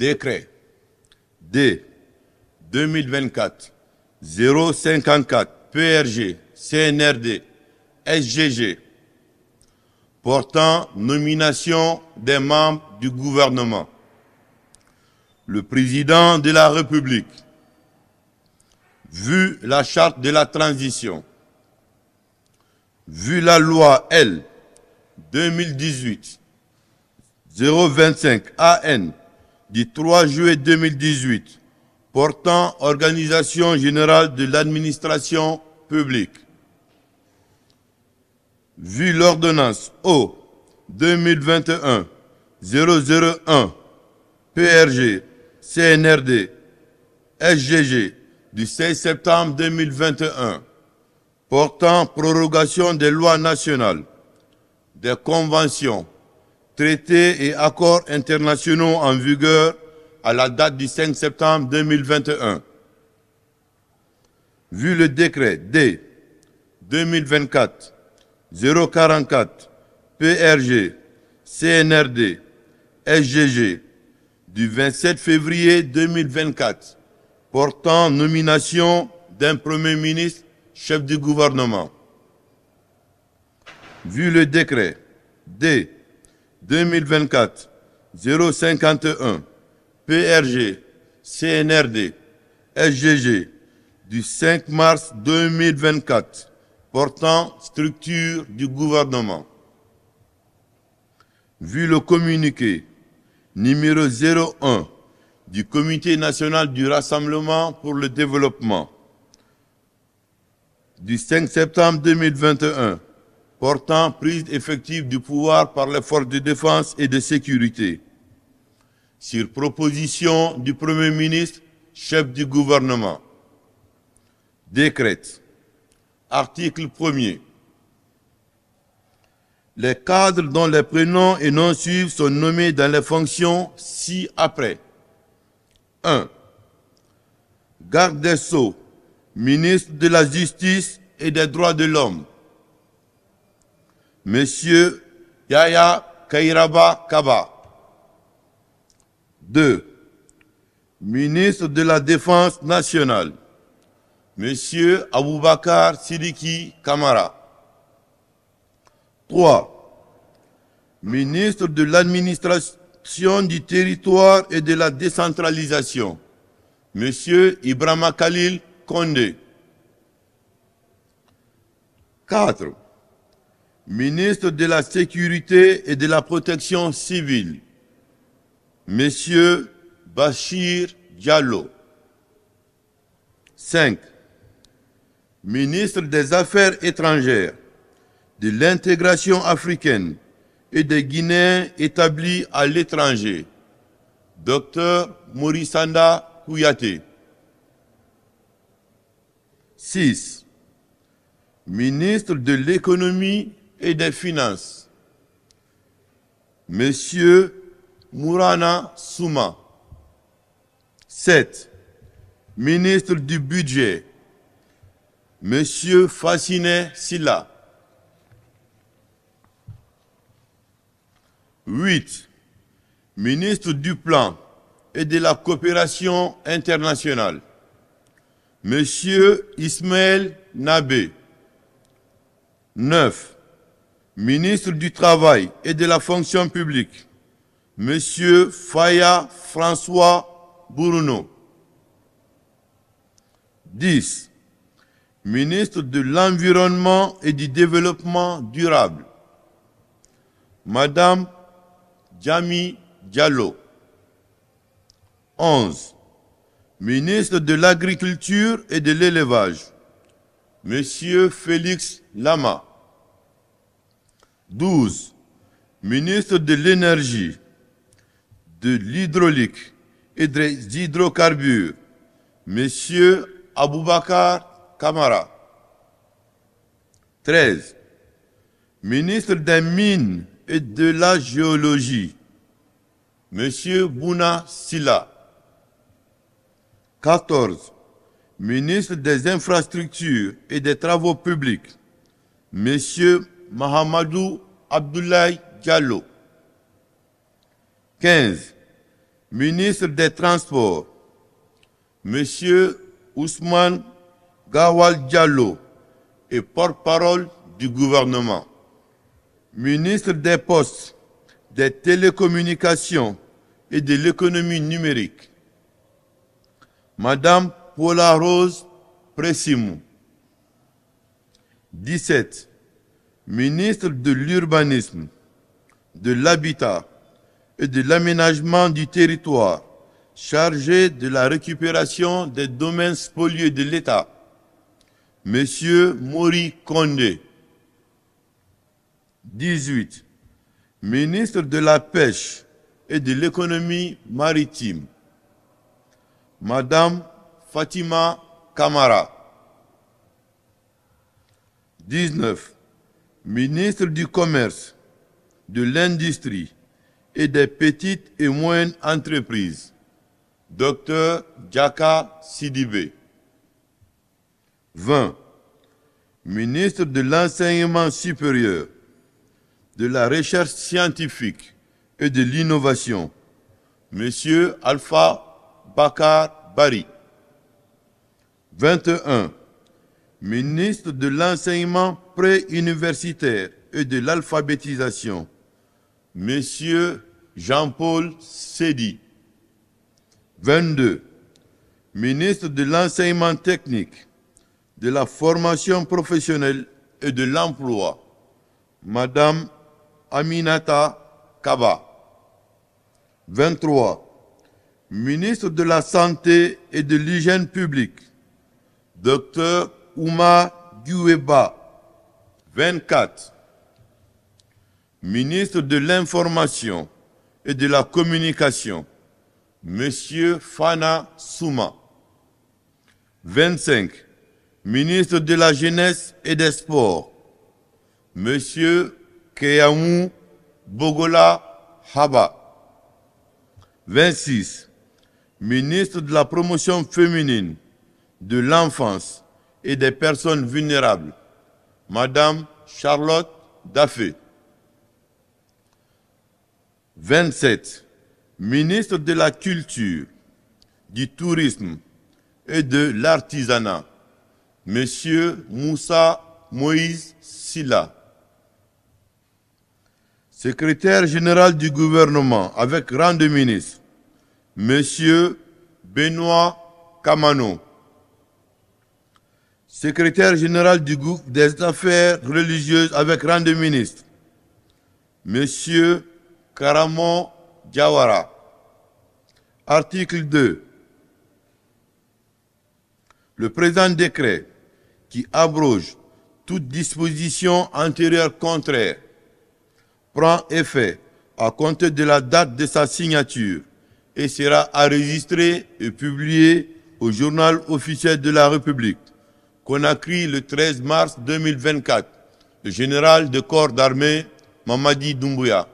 Décret D 2024 054 PRG CNRD SGG portant nomination des membres du gouvernement. Le président de la République, vu la charte de la transition, vu la loi L 2018 025 AN du 3 juillet 2018 portant organisation générale de l'administration publique. Vu l'ordonnance O 2021 001 PRG CNRD SGG du 16 septembre 2021 portant prorogation des lois nationales, des conventions, traités et accords internationaux en vigueur à la date du 5 septembre 2021. Vu le décret D 2024 044 PRG CNRD SGG du 27 février 2024 portant nomination d'un Premier ministre chef du gouvernement. Vu le décret D 2024 051 PRG CNRD SGG du 5 mars 2024 portant structure du gouvernement. Vu le communiqué numéro 01 du Comité national du Rassemblement pour le développement du 5 septembre 2021 portant prise effective du pouvoir par les forces de défense et de sécurité. Sur proposition du Premier ministre, chef du gouvernement. Décrète. Article 1 Les cadres dont les prénoms et noms suivent sont nommés dans les fonctions ci-après. 1. Garde des Sceaux, ministre de la Justice et des Droits de l'Homme. Monsieur Yaya Kairaba Kaba. 2. Ministre de la Défense nationale, Monsieur Aboubakar Sidiki Kamara. 3. Ministre de l'Administration du Territoire et de la Décentralisation, Monsieur Ibrahima Khalil Kondé. 4 ministre de la Sécurité et de la Protection civile, Monsieur Bashir Diallo. 5. Ministre des Affaires étrangères, de l'intégration africaine et des Guinéens établis à l'étranger, Dr Morisanda Kouyaté. 6. Ministre de l'économie et des Finances. Monsieur Mourana Souma. 7. Ministre du Budget. Monsieur Fasciné Silla. 8. Ministre du Plan et de la Coopération internationale. Monsieur Ismaël Nabé. 9 ministre du Travail et de la Fonction publique, Monsieur Faya François Bourno. 10. Ministre de l'Environnement et du Développement durable, Madame jamie Diallo. 11. Ministre de l'Agriculture et de l'Élevage, Monsieur Félix Lama. 12. Ministre de l'énergie, de l'hydraulique et des hydrocarbures, Monsieur Aboubakar Kamara. 13. Ministre des Mines et de la Géologie, Monsieur Bouna Silla. 14. Ministre des Infrastructures et des Travaux Publics, Monsieur Mahamadou Abdoulaye Diallo. 15. Ministre des Transports, Monsieur Ousmane Gawal Diallo et porte-parole du gouvernement. Ministre des Postes, des Télécommunications et de l'économie numérique. Madame Paula Rose Pressimou. 17 ministre de l'Urbanisme, de l'Habitat et de l'Aménagement du Territoire, chargé de la récupération des domaines spoliés de l'État, Monsieur Maury Condé. 18. Ministre de la Pêche et de l'Économie maritime, Madame Fatima Kamara. 19 ministre du Commerce, de l'Industrie et des Petites et Moyennes Entreprises, Dr Djaka Sidibé. 20. Ministre de l'Enseignement supérieur, de la Recherche scientifique et de l'Innovation, Monsieur Alpha Bakar Bari. 21 ministre de l'enseignement préuniversitaire et de l'alphabétisation, Monsieur Jean-Paul Sedi. 22. Ministre de l'enseignement technique, de la formation professionnelle et de l'emploi, Madame Aminata Kaba. 23. Ministre de la Santé et de l'Hygiène publique, Docteur 24. Ministre de l'Information et de la Communication, Monsieur Fana Souma. 25. Ministre de la Jeunesse et des Sports, Monsieur Keyamou Bogola Haba. 26. Ministre de la Promotion féminine, de l'Enfance et des personnes vulnérables, Madame Charlotte Daffé. 27. Ministre de la Culture, du Tourisme et de l'Artisanat, Monsieur Moussa Moïse Silla. Secrétaire général du gouvernement avec rang de ministre, Monsieur Benoît Camano secrétaire général du groupe des affaires religieuses avec rang de ministre, Monsieur Karamon Diawara. Article 2. Le présent décret qui abroge toute disposition antérieure contraire prend effet à compter de la date de sa signature et sera enregistré et publié au journal officiel de la République. Conakry le 13 mars 2024, le général de corps d'armée Mamadi Doumbouya.